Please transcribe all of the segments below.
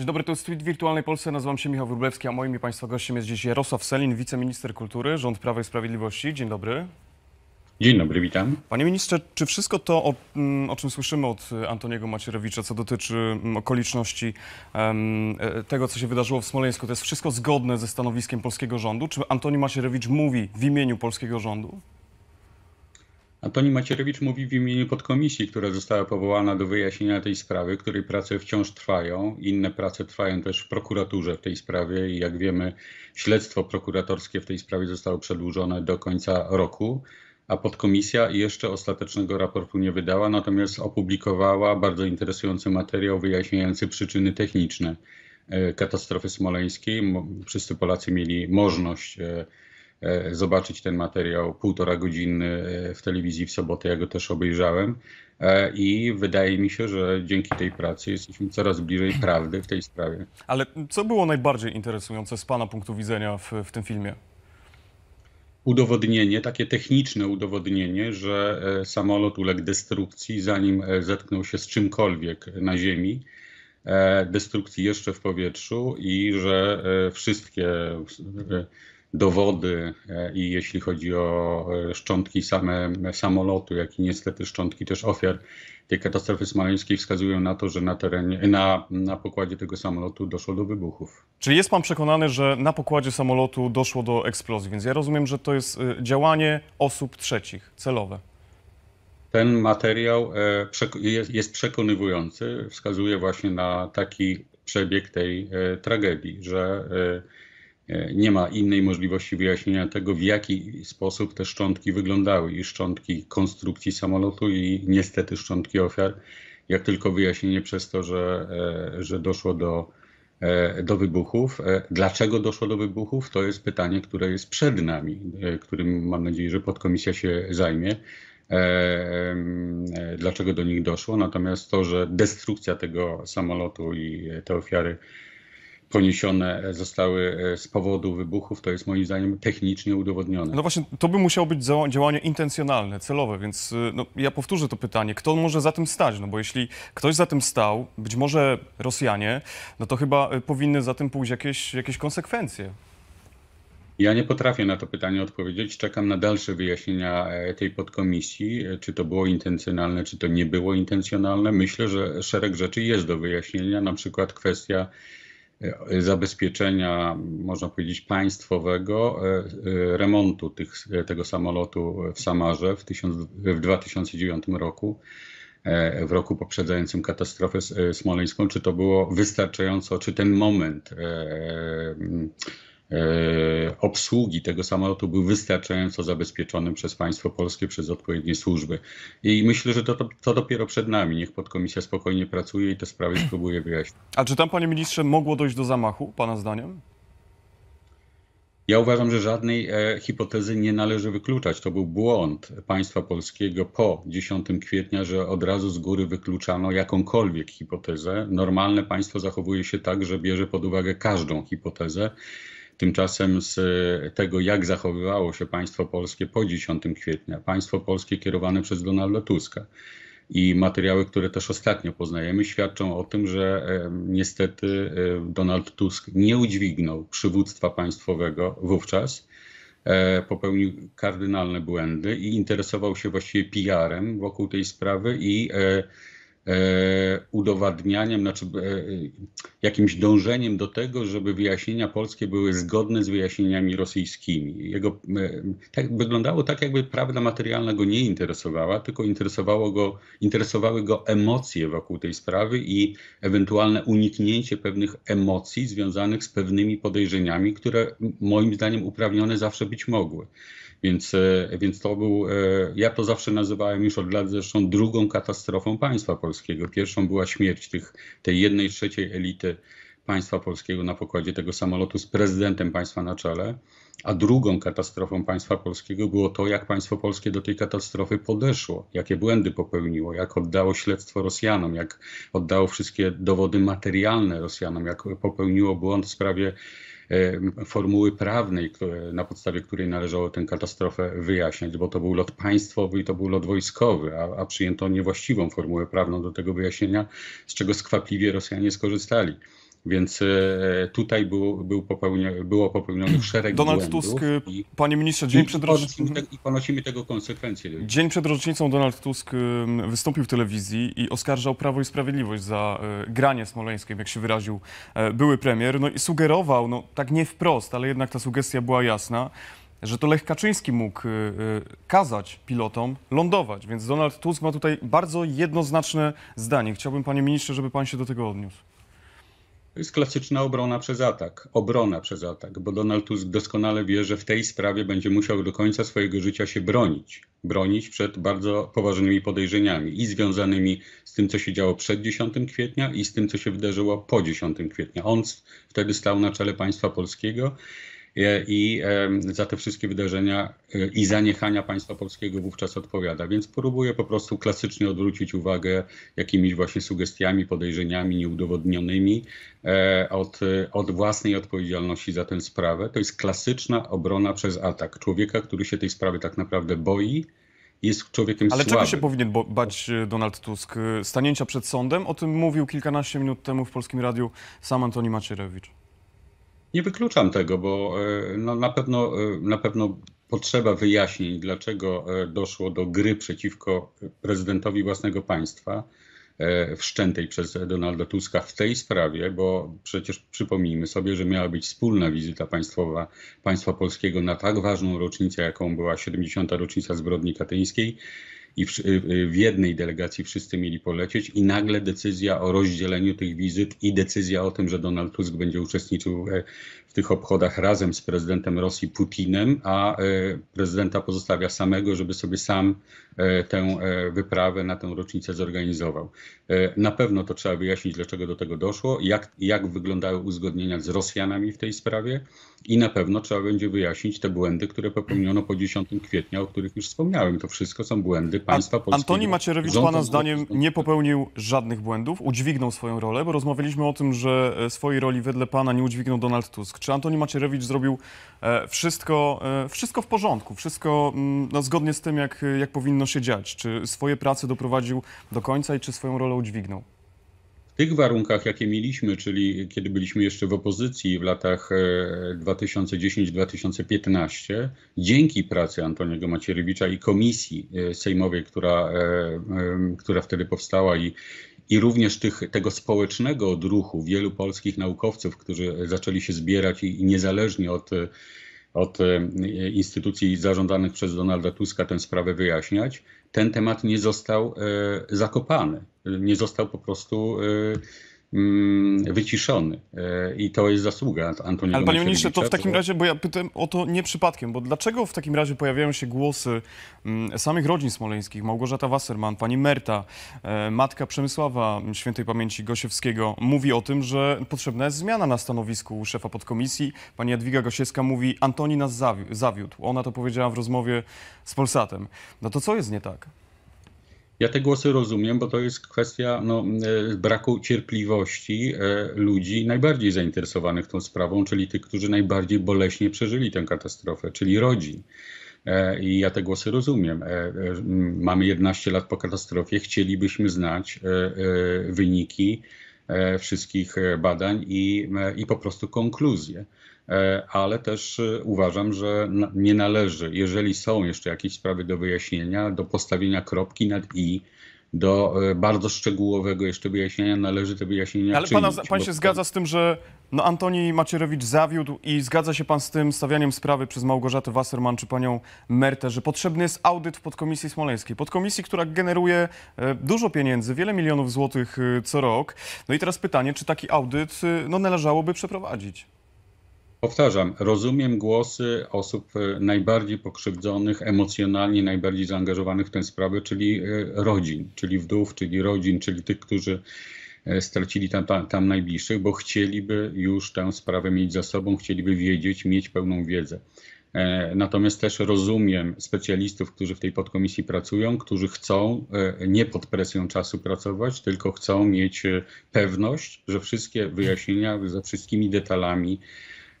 Dzień dobry, to jest tweet Wirtualnej Polsce. Nazywam się Michał Wróblewski, a moim i Państwa gościem jest dziś Jarosław Selin, wiceminister kultury, rząd Prawa i Sprawiedliwości. Dzień dobry. Dzień dobry, witam. Panie ministrze, czy wszystko to, o, mm, o czym słyszymy od Antoniego Macierewicza, co dotyczy mm, okoliczności um, tego, co się wydarzyło w Smoleńsku, to jest wszystko zgodne ze stanowiskiem polskiego rządu? Czy Antoni Macierewicz mówi w imieniu polskiego rządu? Antoni Macierewicz mówi w imieniu podkomisji, która została powołana do wyjaśnienia tej sprawy, której prace wciąż trwają. Inne prace trwają też w prokuraturze w tej sprawie i jak wiemy, śledztwo prokuratorskie w tej sprawie zostało przedłużone do końca roku, a podkomisja jeszcze ostatecznego raportu nie wydała, natomiast opublikowała bardzo interesujący materiał wyjaśniający przyczyny techniczne e, katastrofy smoleńskiej. Wszyscy Polacy mieli możliwość e, E, zobaczyć ten materiał półtora godzinny e, w telewizji w sobotę. Ja go też obejrzałem. E, I wydaje mi się, że dzięki tej pracy jesteśmy coraz bliżej prawdy w tej sprawie. Ale co było najbardziej interesujące z Pana punktu widzenia w, w tym filmie? udowodnienie, takie techniczne udowodnienie, że samolot uległ destrukcji, zanim zetknął się z czymkolwiek na Ziemi, destrukcji jeszcze w powietrzu i że wszystkie do wody e, i jeśli chodzi o e, szczątki same samolotu, jak i niestety szczątki też ofiar tej katastrofy smoleńskiej wskazują na to, że na terenie, na, na pokładzie tego samolotu doszło do wybuchów. Czyli jest pan przekonany, że na pokładzie samolotu doszło do eksplozji, więc ja rozumiem, że to jest e, działanie osób trzecich, celowe. Ten materiał jest przekonywujący, wskazuje właśnie na taki przebieg tej tragedii, że E, nie ma innej możliwości wyjaśnienia tego, w jaki sposób te szczątki wyglądały i szczątki konstrukcji samolotu i niestety szczątki ofiar, jak tylko wyjaśnienie przez to, że, e, że doszło do, e, do wybuchów. Dlaczego doszło do wybuchów? To jest pytanie, które jest przed nami, którym mam nadzieję, że podkomisja się zajmie. Dlaczego do nich doszło? Natomiast to, że destrukcja tego samolotu i te ofiary poniesione e, zostały e, z powodu wybuchów, to jest moim zdaniem technicznie udowodnione. No właśnie, to by musiało być działanie intencjonalne, celowe, więc y, no, ja powtórzę to pytanie. Kto może za tym stać? No bo jeśli ktoś za tym stał, być może Rosjanie, no to chyba y, powinny za tym pójść jakieś, jakieś konsekwencje. Ja nie potrafię na to pytanie odpowiedzieć. Czekam na dalsze wyjaśnienia e, tej podkomisji, czy to było intencjonalne, czy to nie było intencjonalne. Myślę, że szereg rzeczy jest do wyjaśnienia, na przykład kwestia E, zabezpieczenia, można powiedzieć, państwowego e, e, remontu tych, tego samolotu w Samarze w, tysiąc, w 2009 roku, w roku poprzedzającym katastrofę smoleńską. Czy to było wystarczająco, czy ten moment E, obsługi tego samolotu był wystarczająco zabezpieczony przez państwo polskie, przez odpowiednie służby. I myślę, że to, to, to dopiero przed nami. Niech podkomisja spokojnie pracuje i te sprawy spróbuje wyjaśnić. A czy tam, panie ministrze, mogło dojść do zamachu, pana zdaniem? Ja uważam, że żadnej e, hipotezy nie należy wykluczać. To był błąd państwa polskiego po 10 kwietnia, że od razu z góry wykluczano jakąkolwiek hipotezę. Normalne państwo zachowuje się tak, że bierze pod uwagę każdą hipotezę. Tymczasem z e, tego, jak zachowywało się państwo polskie po 10 kwietnia, państwo polskie kierowane przez Donalda Tuska i materiały, które też ostatnio poznajemy, świadczą o tym, że e, niestety e, Donald Tusk nie udźwignął przywództwa państwowego wówczas. Popełnił kardynalne błędy i interesował się właściwie PR-em wokół tej sprawy i E, udowadnianiem, znaczy e, e, jakimś dążeniem do tego, żeby wyjaśnienia polskie były zgodne z wyjaśnieniami rosyjskimi. Jego, tak, wyglądało tak, jakby prawda materialna go nie interesowała, tylko interesowało go, interesowały go emocje wokół tej sprawy i ewentualne uniknięcie pewnych emocji związanych z pewnymi podejrzeniami, które moim zdaniem uprawnione zawsze być mogły. Więc, e, więc to był, e, ja to zawsze nazywałem już od lat zresztą drugą katastrofą państwa polskiego. Pierwszą była śmierć tych, tej jednej trzeciej elity państwa polskiego na pokładzie tego samolotu z prezydentem państwa na czele, a drugą katastrofą państwa polskiego było to, jak państwo polskie do tej katastrofy podeszło, jakie błędy popełniło, jak oddało śledztwo Rosjanom, jak oddało wszystkie dowody materialne Rosjanom, jak popełniło błąd w sprawie E, formuły prawnej, które, na podstawie której należało tę katastrofę wyjaśniać, bo to był lot państwowy i to był lot wojskowy, a, a przyjęto niewłaściwą formułę prawną do tego wyjaśnienia, z czego skwapliwie Rosjanie skorzystali. Więc e, tutaj był, był popełnio, było popełnionych szereg Donald Tusk, e, i, panie ministrze, dzień i przed rocznicą... I ponosimy tego konsekwencje. Dzień przed rocznicą Donald Tusk wystąpił w telewizji i oskarżał Prawo i Sprawiedliwość za e, granie smoleńskie, jak się wyraził były premier. No i sugerował, no tak nie wprost, ale jednak ta sugestia była jasna, że to Lech Kaczyński mógł kazać pilotom lądować. Więc Donald Tusk ma tutaj bardzo jednoznaczne zdanie. Chciałbym, panie ministrze, żeby pan się do tego odniósł. To jest klasyczna obrona przez atak, obrona przez atak, bo Donald Tusk doskonale wie, że w tej sprawie będzie musiał do końca swojego życia się bronić. Bronić przed bardzo poważnymi podejrzeniami i związanymi z tym, co się działo przed 10 kwietnia i z tym, co się wydarzyło po 10 kwietnia. On wtedy stał na czele państwa polskiego E, i za te wszystkie wydarzenia e, i zaniechania państwa polskiego wówczas odpowiada. Więc próbuje po prostu klasycznie odwrócić uwagę jakimiś właśnie sugestiami, podejrzeniami nieudowodnionymi e, od, od własnej odpowiedzialności za tę sprawę. To jest klasyczna obrona przez atak człowieka, który się tej sprawy tak naprawdę boi jest człowiekiem Ale czego się powinien bać Donald Tusk? Stanięcia przed sądem? O tym mówił kilkanaście minut temu w Polskim Radiu sam Antoni Macierewicz. Nie wykluczam tego, bo e, no, na, pewno, e, na pewno potrzeba wyjaśnień, dlaczego e, doszło do gry przeciwko prezydentowi własnego państwa wszczętej przez Donalda Tuska w tej sprawie, bo przecież przypomnijmy sobie, że miała być wspólna wizyta państwowa państwa polskiego na tak ważną rocznicę, jaką była 70. rocznica zbrodni katyńskiej i w, y, y, w jednej delegacji wszyscy mieli polecieć i nagle decyzja o rozdzieleniu tych wizyt i decyzja o tym, że Donald Tusk będzie uczestniczył e, w tych obchodach razem z prezydentem Rosji Putinem, a e, prezydenta pozostawia samego, żeby sobie sam e, tę e, wyprawę na tę rocznicę zorganizował. Na pewno to trzeba wyjaśnić, dlaczego do tego doszło, jak, jak wyglądały uzgodnienia z Rosjanami w tej sprawie i na pewno trzeba będzie wyjaśnić te błędy, które popełniono po 10 kwietnia, o których już wspomniałem. To wszystko są błędy państwa polskiego. Antoni Macierewicz, Rząd pana zdaniem, nie popełnił żadnych błędów, udźwignął swoją rolę, bo rozmawialiśmy o tym, że swojej roli wedle pana nie udźwignął Donald Tusk. Czy Antoni Macierewicz zrobił e, wszystko, e, wszystko w porządku, wszystko mm, no, zgodnie z tym, jak, jak powinno się dziać? Czy swoje prace doprowadził do końca i czy swoją rolę udźwignął? W tych warunkach, jakie mieliśmy, czyli kiedy byliśmy jeszcze w opozycji w latach 2010-2015, e, dzięki pracy Antoniego Macierewicza i komisji sejmowej, która, która wtedy powstała i, i również tych, tego społecznego odruchu wielu polskich naukowców, którzy zaczęli się zbierać i, i niezależnie od, od e, instytucji zarządzanych przez Donalda Tuska tę sprawę wyjaśniać, ten temat nie został e, zakopany, nie został po prostu e, Mm, wyciszony. E, I to jest zasługa Antoniego Ale panie ministrze, to w takim razie, bo ja pytam o to nie przypadkiem, bo dlaczego w takim razie pojawiają się głosy mm, samych rodzin smoleńskich, Małgorzata Wasserman, pani Merta, e, matka Przemysława Świętej Pamięci Gosiewskiego mówi o tym, że potrzebna jest zmiana na stanowisku szefa podkomisji. Pani Jadwiga Gosiewska mówi, Antoni nas zawiódł. Ona to powiedziała w rozmowie z Polsatem. No to co jest nie tak? Ja te głosy rozumiem, bo to jest kwestia no, e, braku cierpliwości e, ludzi najbardziej zainteresowanych tą sprawą, czyli tych, którzy najbardziej boleśnie przeżyli tę katastrofę, czyli rodzin. E, I ja te głosy rozumiem. Mamy 11 lat po katastrofie, chcielibyśmy znać wyniki wszystkich badań i, i po prostu konkluzje. E, ale też e, uważam, że nie należy, jeżeli są jeszcze jakieś sprawy do wyjaśnienia, do postawienia kropki nad i, do e, bardzo szczegółowego jeszcze wyjaśnienia należy te wyjaśnienia Ale czynić, pana, pan się zgadza z tym, że no Antoni Macierewicz zawiódł i zgadza się pan z tym stawianiem sprawy przez Małgorzatę Wasserman czy panią Mertę, że potrzebny jest audyt w podkomisji smoleńskiej. Podkomisji, która generuje dużo pieniędzy, wiele milionów złotych co rok. No i teraz pytanie, czy taki audyt no, należałoby przeprowadzić? Powtarzam, rozumiem głosy osób e, najbardziej pokrzywdzonych, emocjonalnie najbardziej zaangażowanych w tę sprawę, czyli e, rodzin, czyli wdów, czyli rodzin, czyli tych, którzy e, stracili tam, tam, tam najbliższych, bo chcieliby już tę sprawę mieć za sobą, chcieliby wiedzieć, mieć pełną wiedzę. Natomiast też rozumiem specjalistów, którzy w tej podkomisji pracują, którzy chcą nie pod presją czasu pracować, tylko chcą mieć pewność, że wszystkie wyjaśnienia ze wszystkimi detalami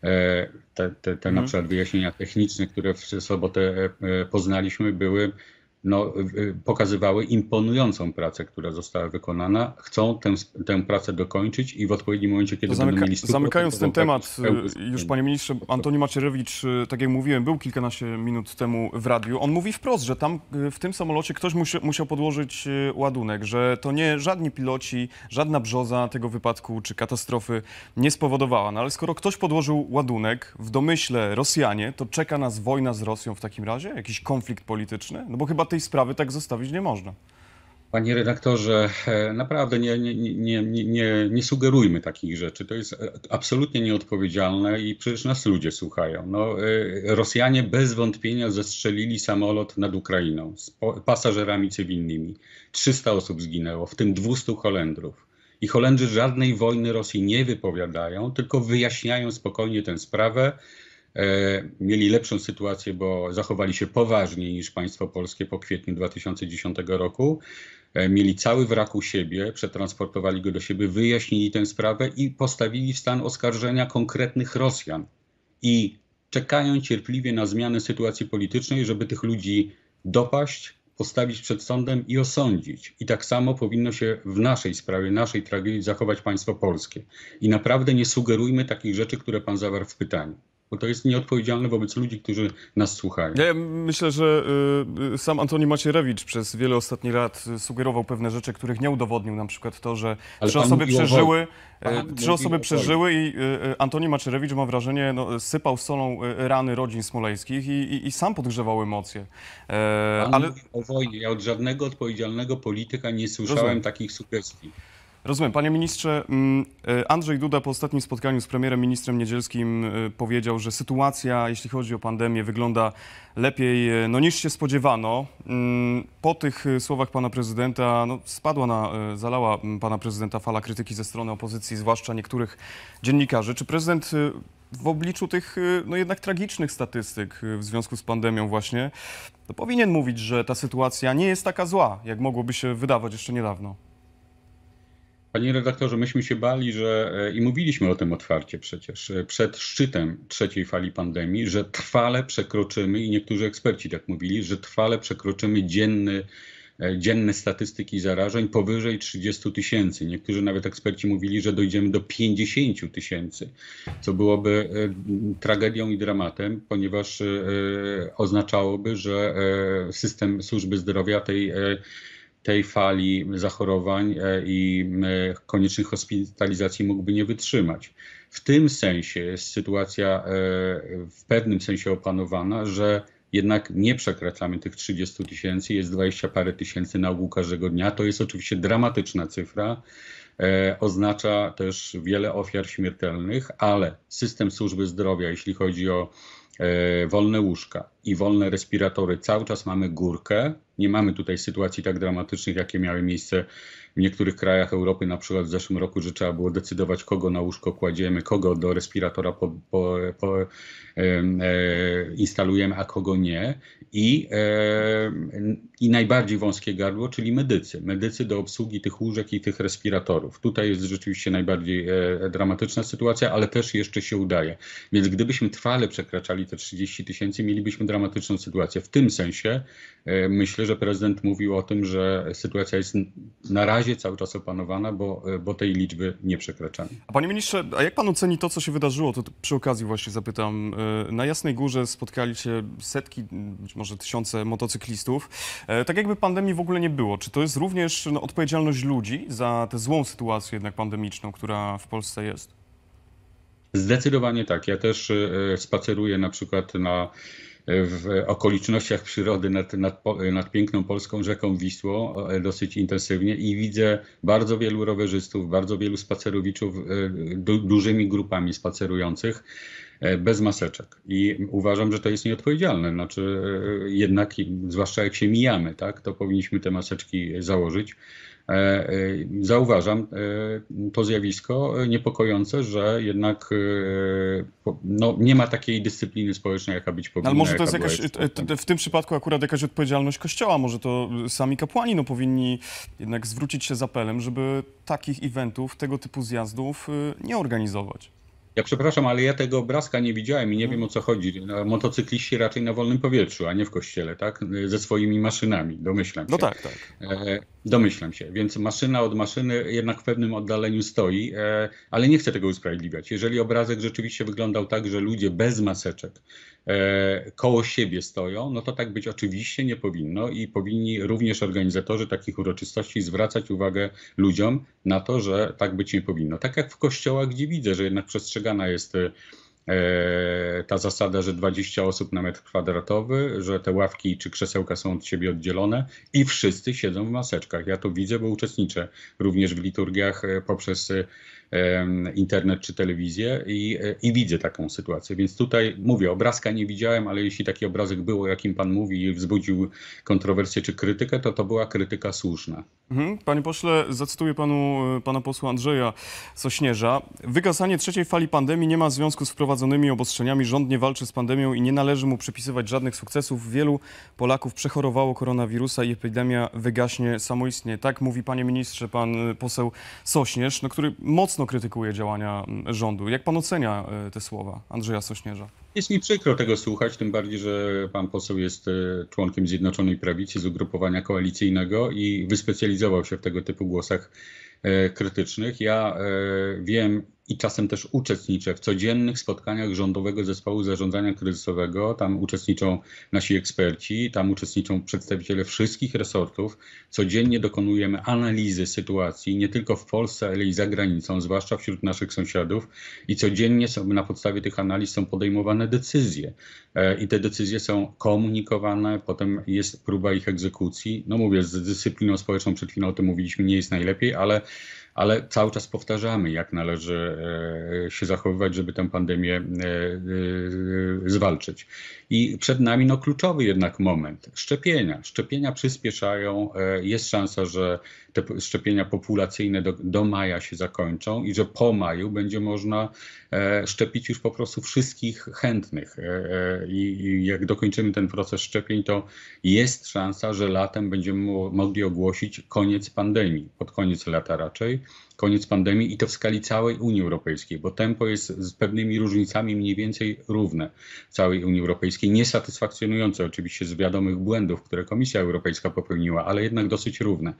E, te, te, te na mhm. przykład wyjaśnienia techniczne, które w sobotę e, e, poznaliśmy, były no, pokazywały imponującą pracę, która została wykonana. Chcą tę, tę pracę dokończyć i w odpowiednim momencie, kiedy Zamyka będą mieli Zamykając ten tak temat, y, już panie ministrze, Antoni Macierewicz, y, tak jak mówiłem, był kilkanaście minut temu w radiu. On mówi wprost, że tam y, w tym samolocie ktoś musiał, musiał podłożyć ładunek, że to nie żadni piloci, żadna brzoza tego wypadku czy katastrofy nie spowodowała. No ale skoro ktoś podłożył ładunek, w domyśle Rosjanie, to czeka nas wojna z Rosją w takim razie? Jakiś konflikt polityczny? No bo chyba tej sprawy tak zostawić nie można. Panie redaktorze, e, naprawdę nie, nie, nie, nie, nie sugerujmy takich rzeczy. To jest e, absolutnie nieodpowiedzialne i przecież nas ludzie słuchają. No, e, Rosjanie bez wątpienia zestrzelili samolot nad Ukrainą z pasażerami cywilnymi. 300 osób zginęło, w tym 200 Holendrów. I Holendrzy żadnej wojny Rosji nie wypowiadają, tylko wyjaśniają spokojnie tę sprawę E, mieli lepszą sytuację, bo zachowali się poważniej niż państwo polskie po kwietniu 2010 roku. E, mieli cały wrak u siebie, przetransportowali go do siebie, wyjaśnili tę sprawę i postawili w stan oskarżenia konkretnych Rosjan. I czekają cierpliwie na zmianę sytuacji politycznej, żeby tych ludzi dopaść, postawić przed sądem i osądzić. I tak samo powinno się w naszej sprawie, naszej tragedii zachować państwo polskie. I naprawdę nie sugerujmy takich rzeczy, które pan zawarł w pytaniu bo to jest nieodpowiedzialne wobec ludzi, którzy nas słuchają. Ja myślę, że y, y, sam Antoni Macierewicz przez wiele ostatnich lat y, sugerował pewne rzeczy, których nie udowodnił, na przykład to, że Ale trzy osoby przeżyły, pan trzy osoby przeżyły i Antoni Macierewicz, mam wrażenie, no, sypał solą rany rodzin smoleńskich i, i, i sam podgrzewał emocje. E, pan Ale... o wojnie. Ja od żadnego odpowiedzialnego polityka nie słyszałem Rozumiem. takich sugestii. Rozumiem. Panie ministrze, mm, e, Andrzej Duda po ostatnim spotkaniu z premierem ministrem Niedzielskim e, powiedział, że sytuacja, jeśli chodzi o pandemię, wygląda lepiej e, no, niż się spodziewano. Mm, po tych słowach pana prezydenta no, spadła na, zalała pana prezydenta fala krytyki ze strony opozycji, zwłaszcza niektórych dziennikarzy. Czy prezydent w obliczu tych no jednak tragicznych statystyk w związku z pandemią właśnie, to powinien mówić, że ta sytuacja nie jest taka zła, jak mogłoby się wydawać jeszcze niedawno. Panie redaktorze, myśmy się bali, że e, i mówiliśmy o tym otwarcie przecież e, przed szczytem trzeciej fali pandemii, że trwale przekroczymy, i niektórzy eksperci tak mówili, że trwale przekroczymy dzienny, e, dzienne statystyki zarażeń powyżej 30 tysięcy. Niektórzy nawet eksperci mówili, że dojdziemy do 50 tysięcy, co byłoby tragedią i dramatem, ponieważ oznaczałoby, że system służby zdrowia tej tej fali zachorowań e, i e, koniecznych hospitalizacji mógłby nie wytrzymać. W tym sensie jest sytuacja e, w pewnym sensie opanowana, że jednak nie przekraczamy tych 30 tysięcy, jest 20 parę tysięcy na ogół każdego dnia. To jest oczywiście dramatyczna cyfra, oznacza też wiele ofiar śmiertelnych, ale system służby zdrowia, jeśli chodzi o E, wolne łóżka i wolne respiratory. Cały czas mamy górkę. Nie mamy tutaj sytuacji tak dramatycznych, jakie miały miejsce w niektórych krajach Europy, na przykład w zeszłym roku, że trzeba było decydować, kogo na łóżko kładziemy, kogo do respiratora po, po, po, e, e instalujemy, a kogo nie. I, e, I najbardziej wąskie gardło, czyli medycy. Medycy do obsługi tych łóżek i tych respiratorów. Tutaj jest rzeczywiście najbardziej e, dramatyczna sytuacja, ale też jeszcze się udaje. Więc gdybyśmy trwale przekraczali te 30 tysięcy, mielibyśmy dramatyczną sytuację. W tym sensie e, myślę, że prezydent mówił o tym, że sytuacja jest na razie cały czas opanowana, bo, e, bo tej liczby nie przekraczamy. A panie ministrze, a jak pan oceni to, co się wydarzyło? To przy okazji właśnie zapytam. E, na Jasnej Górze spotkali się setki, być może tysiące motocyklistów. Tak jakby pandemii w ogóle nie było. Czy to jest również no, odpowiedzialność ludzi za tę złą sytuację jednak pandemiczną, która w Polsce jest? Zdecydowanie tak. Ja też e, spaceruję na przykład na e, w okolicznościach przyrody nad, nad, nad, piękną polską rzeką Wisłą e, dosyć intensywnie i widzę bardzo wielu rowerzystów, bardzo wielu spacerowiczów du, dużymi grupami spacerujących bez maseczek. I uważam, że to jest nieodpowiedzialne. Znaczy, jednak, zwłaszcza jak się mijamy, tak, to powinniśmy te maseczki założyć. E, e, zauważam e, to zjawisko niepokojące, że jednak no, nie ma takiej dyscypliny społecznej, jaka być powinna. No, ale może to jest jakaś, w tym przypadku akurat jakaś odpowiedzialność Kościoła, może to sami kapłani no, powinni jednak zwrócić się z apelem, żeby takich eventów, tego typu zjazdów nie organizować. Ja przepraszam, ale ja tego obrazka nie widziałem i nie no. wiem o co chodzi. No, motocykliści raczej na wolnym powietrzu, a nie w kościele, tak? Ze swoimi maszynami, domyślam się. No tak, tak. E Domyślam się, więc maszyna od maszyny jednak w pewnym oddaleniu stoi, e, ale nie chcę tego usprawiedliwiać. Jeżeli obrazek rzeczywiście wyglądał tak, że ludzie bez maseczek e, koło siebie stoją, no to tak być oczywiście nie powinno i powinni również organizatorzy takich uroczystości zwracać uwagę ludziom na to, że tak być nie powinno. Tak jak w kościołach, gdzie widzę, że jednak przestrzegana jest e, E, ta zasada, że 20 osób na metr kwadratowy, że te ławki czy krzesełka są od siebie oddzielone i wszyscy siedzą w maseczkach. Ja to widzę, bo uczestniczę również w liturgiach e, poprzez e, internet czy telewizję i, e, i widzę taką sytuację. Więc tutaj mówię, obrazka nie widziałem, ale jeśli taki obrazek było, jakim pan mówi i wzbudził kontrowersję czy krytykę, to to była krytyka słuszna. Mhm. Panie pośle, zacytuję panu, e, pana posła Andrzeja Sośnierza. Wygasanie trzeciej fali pandemii nie ma związku z wprowadzonymi obostrzeniami. Rząd nie walczy z pandemią i nie należy mu przypisywać żadnych sukcesów. Wielu Polaków przechorowało koronawirusa i epidemia wygaśnie samoistnie. Tak mówi, panie ministrze, pan e, poseł Sośnierz, no, który mocno mocno krytykuje działania mm, rządu. Jak pan ocenia e, te słowa Andrzeja Sośnierza? Jest mi przykro tego słuchać, tym bardziej, że pan poseł jest e, członkiem Zjednoczonej Prawicy z ugrupowania koalicyjnego i wyspecjalizował się w tego typu głosach e, krytycznych. Ja wiem, i czasem też uczestniczę w codziennych spotkaniach Rządowego Zespołu Zarządzania Kryzysowego. Tam uczestniczą nasi eksperci, tam uczestniczą przedstawiciele wszystkich resortów. Codziennie dokonujemy analizy sytuacji nie tylko w Polsce, ale i za granicą, zwłaszcza wśród naszych sąsiadów. I codziennie są, na podstawie tych analiz są podejmowane decyzje. E, I te decyzje są komunikowane, potem jest próba ich egzekucji. No mówię, z dyscypliną społeczną przed chwilą o tym mówiliśmy, nie jest najlepiej, ale ale cały czas powtarzamy, jak należy e, się zachowywać, żeby tę pandemię e, e, zwalczyć. I przed nami no, kluczowy jednak moment szczepienia. Szczepienia przyspieszają, jest szansa, że te szczepienia populacyjne do, do maja się zakończą i że po maju będzie można e, szczepić już po prostu wszystkich chętnych. E, e, I jak dokończymy ten proces szczepień, to jest szansa, że latem będziemy mogli ogłosić koniec pandemii, pod koniec lata raczej koniec pandemii i to w skali całej Unii Europejskiej, bo tempo jest z pewnymi różnicami mniej więcej równe całej Unii Europejskiej. Niesatysfakcjonujące oczywiście z wiadomych błędów, które Komisja Europejska popełniła, ale jednak dosyć równe.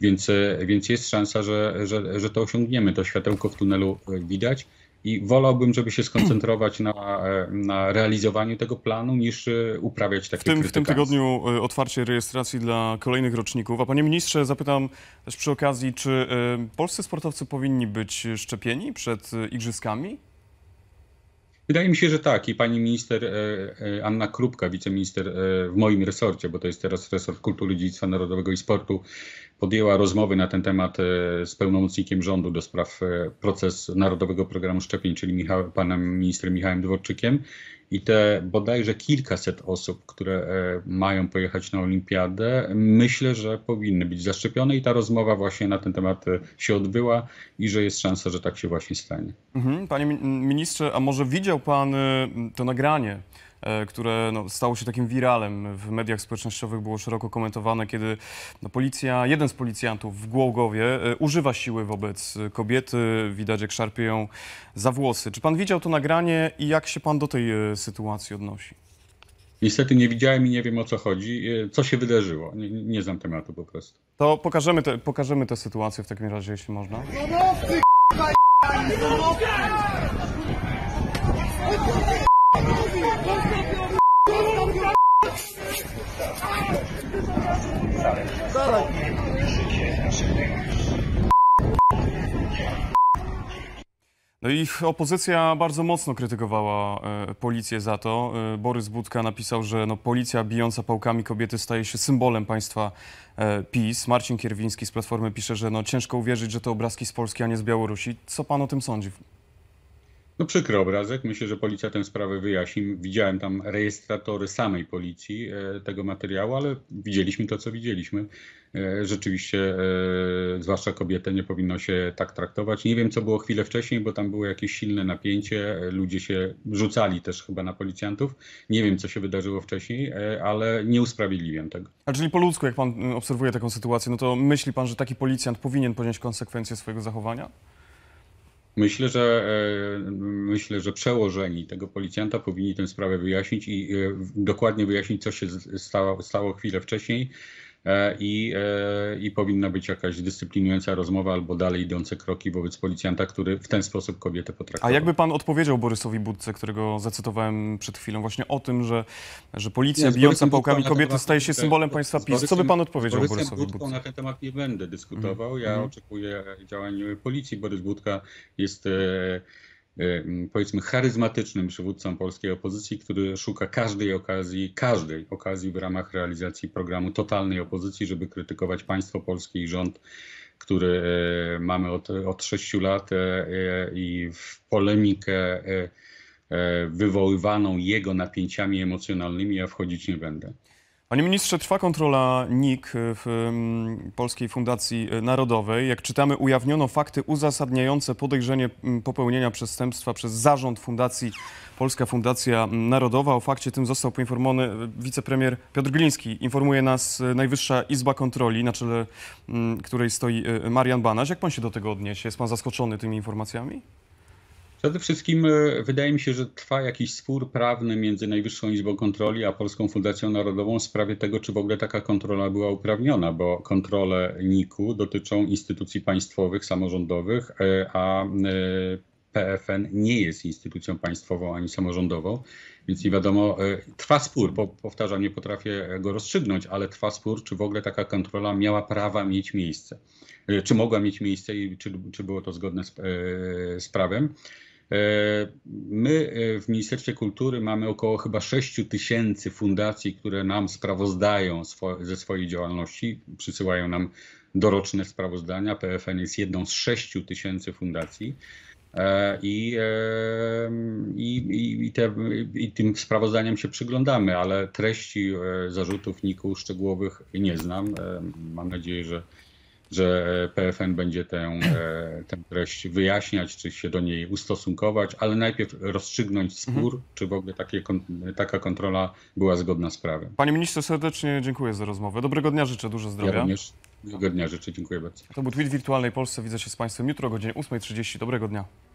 Więc, e, więc jest szansa, że, że, że to osiągniemy. To światełko w tunelu widać i wolałbym, żeby się skoncentrować na, e, na realizowaniu tego planu, niż e, uprawiać takie w tym, W tym tygodniu e, otwarcie rejestracji dla kolejnych roczników. A panie ministrze, zapytam też przy okazji, czy polscy sportowcy powinni być szczepieni przed igrzyskami? Wydaje mi się, że tak. I pani minister Anna Krupka, wiceminister w moim resorcie, bo to jest teraz resort kultury, dziedzictwa narodowego i sportu, podjęła rozmowy na ten temat e, z pełnomocnikiem rządu do spraw e, proces Narodowego Programu Szczepień, czyli Michał, panem ministrem Michałem Dworczykiem. I te bodajże kilkaset osób, które e, mają pojechać na olimpiadę, myślę, że powinny być zaszczepione i ta rozmowa właśnie na ten temat się odbyła i że jest szansa, że tak się właśnie stanie. Mhm, panie ministrze, a może widział pan y, to nagranie E, które no, stało się takim wiralem w mediach społecznościowych, było szeroko komentowane, kiedy no, policja, jeden z policjantów w Głogowie e, używa siły wobec kobiety, widać jak szarpie ją za włosy. Czy pan widział to nagranie i jak się pan do tej e, sytuacji odnosi? Niestety nie widziałem i nie wiem o co chodzi. Co się wydarzyło? Nie, nie znam tematu po prostu. To pokażemy, te, pokażemy tę sytuację w takim razie, jeśli można. Domowcy, k***a, no i opozycja bardzo mocno krytykowała e, policję za to. E, Borys Budka napisał, że no, policja bijąca pałkami kobiety staje się symbolem państwa e, PiS. Marcin Kierwiński z Platformy pisze, że no, ciężko uwierzyć, że to obrazki z Polski, a nie z Białorusi. Co pan o tym sądzi? No przykry obrazek. Myślę, że policja tę sprawę wyjaśni. Widziałem tam rejestratory samej policji e, tego materiału, ale widzieliśmy to, co widzieliśmy. E, rzeczywiście, e, zwłaszcza kobietę, nie powinno się tak traktować. Nie wiem, co było chwilę wcześniej, bo tam było jakieś silne napięcie. Ludzie się rzucali też chyba na policjantów. Nie wiem, co się wydarzyło wcześniej, ale nie usprawiedliwiam tego. A czyli po ludzku, jak pan mm, obserwuje taką sytuację, no to myśli pan, że taki policjant powinien ponieść konsekwencje swojego zachowania? Myślę, że e, myślę, że przełożeni tego policjanta powinni tę sprawę wyjaśnić i e, dokładnie wyjaśnić, co się stało, stało chwilę wcześniej. E, i, e, i powinna być jakaś dyscyplinująca rozmowa albo dalej idące kroki wobec policjanta, który w ten sposób kobietę potraktował. A jakby pan odpowiedział Borysowi Budce, którego zacytowałem przed chwilą właśnie o tym, że, że policja nie, bijąca pałkami kobiety staje się e, symbolem państwa PiS. Co by pan odpowiedział Borysem Borysowi Budce? na ten temat nie będę dyskutował. Ja mm. oczekuję działań policji. Borys Budka jest... E, E, powiedzmy charyzmatycznym przywódcą polskiej opozycji, który szuka każdej okazji, każdej okazji w ramach realizacji programu totalnej opozycji, żeby krytykować państwo polskie i rząd, który e, mamy od, od 6 lat e, i w polemikę wywoływaną jego napięciami emocjonalnymi ja wchodzić nie będę. Panie ministrze, trwa kontrola NIK w mm, Polskiej Fundacji Narodowej. Jak czytamy, ujawniono fakty uzasadniające podejrzenie mm, popełnienia przestępstwa przez zarząd Fundacji Polska Fundacja Narodowa. O fakcie tym został poinformowany e, wicepremier Piotr Gliński. Informuje nas e, Najwyższa Izba Kontroli, na czele mm, której stoi e, Marian Banaś. Jak pan się do tego odniesie? Jest pan zaskoczony tymi informacjami? Przede wszystkim e, wydaje mi się, że trwa jakiś spór prawny między Najwyższą Izbą Kontroli a Polską Fundacją Narodową w sprawie tego, czy w ogóle taka kontrola była uprawniona, bo kontrole NIK-u dotyczą instytucji państwowych, samorządowych, e, a e, PFN nie jest instytucją państwową ani samorządową, więc nie wiadomo, trwa spór, bo powtarzam, nie potrafię go rozstrzygnąć, ale trwa spór, czy w ogóle taka kontrola miała prawa mieć miejsce, czy mogła mieć miejsce i czy, czy było to zgodne z, z prawem. E, my e, w Ministerstwie Kultury mamy około chyba 6 tysięcy fundacji, które nam sprawozdają ze swojej działalności, przysyłają nam doroczne sprawozdania. PFN jest jedną z 6 tysięcy fundacji. E, I, i, i, te, I, tym sprawozdaniem się przyglądamy, ale treści zarzutów NIK-u szczegółowych nie znam. Mam nadzieję, że że PFN będzie tę, e, tę treść wyjaśniać, czy się do niej ustosunkować, ale najpierw rozstrzygnąć spór, mhm. czy w ogóle takie, taka kontrola była zgodna z prawem. Panie ministrze, serdecznie dziękuję za rozmowę. Dobrego dnia życzę, dużo zdrowia. Ja również. Dobrego dnia życzę, dziękuję bardzo. To był tweet Wirtualnej Polsce. Widzę się z Państwem jutro o godzinie 8.30. Dobrego dnia.